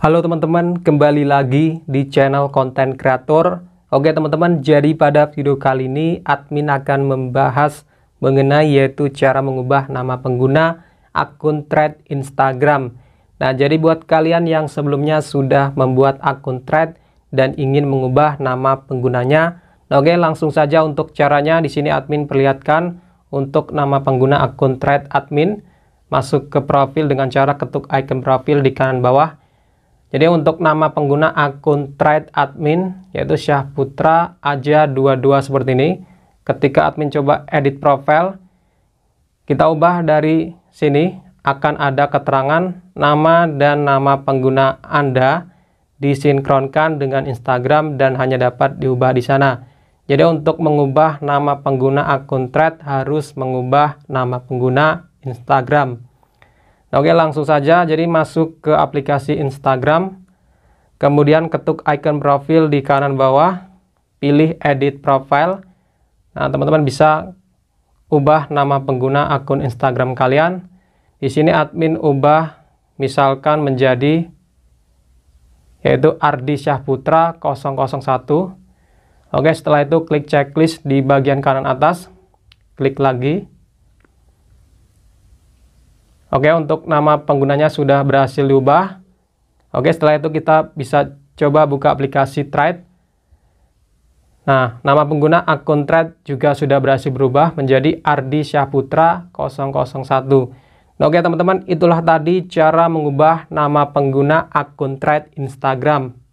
Halo teman-teman, kembali lagi di channel konten kreator. Oke teman-teman, jadi pada video kali ini admin akan membahas mengenai yaitu cara mengubah nama pengguna akun thread Instagram. Nah, jadi buat kalian yang sebelumnya sudah membuat akun thread dan ingin mengubah nama penggunanya, nah, oke langsung saja untuk caranya di sini admin perlihatkan untuk nama pengguna akun thread admin masuk ke profil dengan cara ketuk icon profil di kanan bawah jadi untuk nama pengguna akun Trade Admin yaitu Syah Putra Aja 22 seperti ini. Ketika admin coba edit profile, kita ubah dari sini akan ada keterangan nama dan nama pengguna Anda disinkronkan dengan Instagram dan hanya dapat diubah di sana. Jadi untuk mengubah nama pengguna akun Trade harus mengubah nama pengguna Instagram oke, langsung saja. Jadi masuk ke aplikasi Instagram. Kemudian ketuk icon profil di kanan bawah, pilih edit profile. Nah, teman-teman bisa ubah nama pengguna akun Instagram kalian. Di sini admin ubah misalkan menjadi yaitu Ardi Syahputra 001. Oke, setelah itu klik checklist di bagian kanan atas. Klik lagi. Oke, untuk nama penggunanya sudah berhasil diubah. Oke, setelah itu kita bisa coba buka aplikasi Trade. Nah, nama pengguna akun Trade juga sudah berhasil berubah menjadi Ardi Syahputra 001. Nah, oke teman-teman, itulah tadi cara mengubah nama pengguna akun Trade Instagram.